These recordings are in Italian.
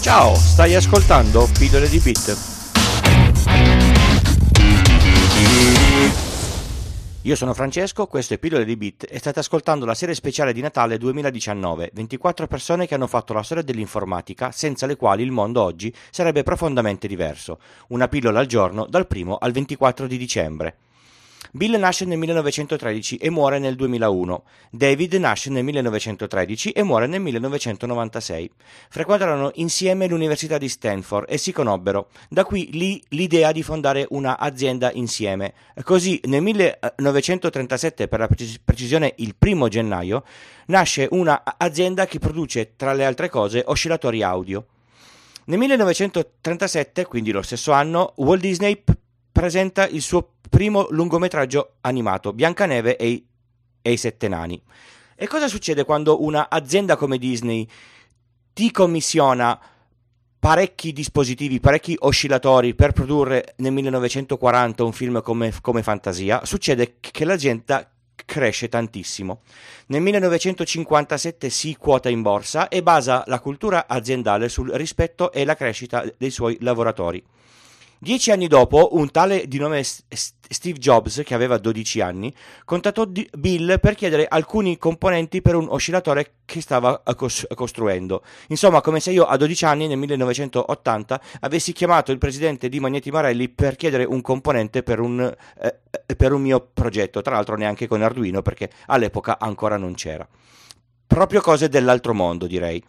Ciao, stai ascoltando Pidole di Bit. Io sono Francesco, questo è Pillole di Bit e state ascoltando la serie speciale di Natale 2019, 24 persone che hanno fatto la storia dell'informatica senza le quali il mondo oggi sarebbe profondamente diverso. Una pillola al giorno dal 1 al 24 di dicembre. Bill nasce nel 1913 e muore nel 2001. David nasce nel 1913 e muore nel 1996. Frequentarono insieme l'Università di Stanford e si conobbero. Da qui lì l'idea di fondare una azienda insieme. Così nel 1937, per la precisione il primo gennaio, nasce un'azienda che produce, tra le altre cose, oscillatori audio. Nel 1937, quindi lo stesso anno, Walt Disney presenta il suo primo lungometraggio animato, Biancaneve e i, e i Sette Nani. E cosa succede quando un'azienda come Disney ti commissiona parecchi dispositivi, parecchi oscillatori per produrre nel 1940 un film come, come Fantasia? Succede che l'azienda cresce tantissimo. Nel 1957 si quota in borsa e basa la cultura aziendale sul rispetto e la crescita dei suoi lavoratori. Dieci anni dopo, un tale di nome Steve Jobs, che aveva 12 anni, contattò Bill per chiedere alcuni componenti per un oscillatore che stava cos- costruendo. Insomma, come se io a 12 anni, nel 1980, avessi chiamato il presidente di Magneti Marelli per chiedere un componente per un, eh, eh, per un mio progetto, tra l'altro neanche con Arduino, perché all'epoca ancora non c'era. Proprio cose dell'altro mondo, direi.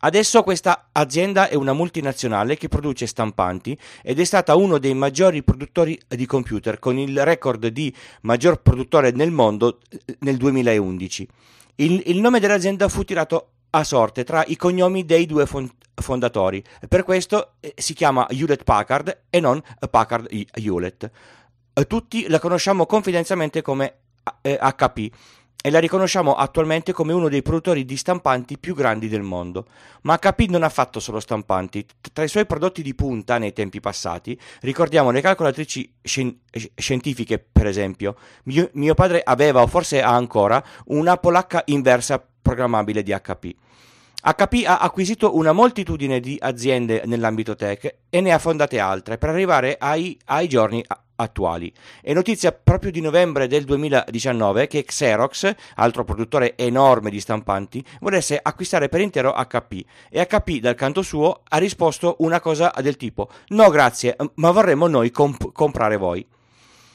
Adesso questa azienda è una multinazionale che produce stampanti ed è stata uno dei maggiori produttori di computer, con il record di maggior produttore nel mondo eh, nel 2011. Il, il nome dell'azienda fu tirato a sorte tra i cognomi dei due fondatori, per questo eh, si chiama Hewlett Packard e non Packard Hewlett. Eh, tutti la conosciamo confidenzialmente come HP e la riconosciamo attualmente come uno dei produttori di stampanti più grandi del mondo. Ma HP non ha fatto solo stampanti. Tra i suoi prodotti di punta nei tempi passati ricordiamo le calcolatrici scien- eh, scientifiche, per esempio. Mio-, mio padre aveva o forse ha ancora una polacca inversa programmabile di HP. HP ha acquisito una moltitudine di aziende nell'ambito tech e ne ha fondate altre per arrivare ai, ai giorni attuali. È notizia proprio di novembre del 2019 che Xerox, altro produttore enorme di stampanti, volesse acquistare per intero HP e HP dal canto suo ha risposto una cosa del tipo no grazie, ma vorremmo noi comp- comprare voi.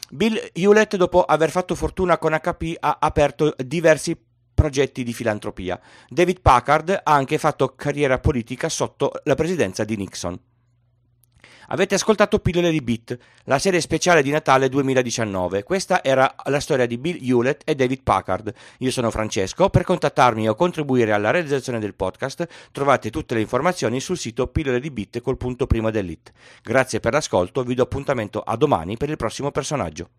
Bill Hewlett, dopo aver fatto fortuna con HP, ha aperto diversi progetti di filantropia. David Packard ha anche fatto carriera politica sotto la presidenza di Nixon. Avete ascoltato Pillole di Beat, la serie speciale di Natale 2019. Questa era la storia di Bill Hewlett e David Packard. Io sono Francesco. Per contattarmi o contribuire alla realizzazione del podcast trovate tutte le informazioni sul sito pillole di Beat col punto prima dell'it. Grazie per l'ascolto, vi do appuntamento a domani per il prossimo personaggio.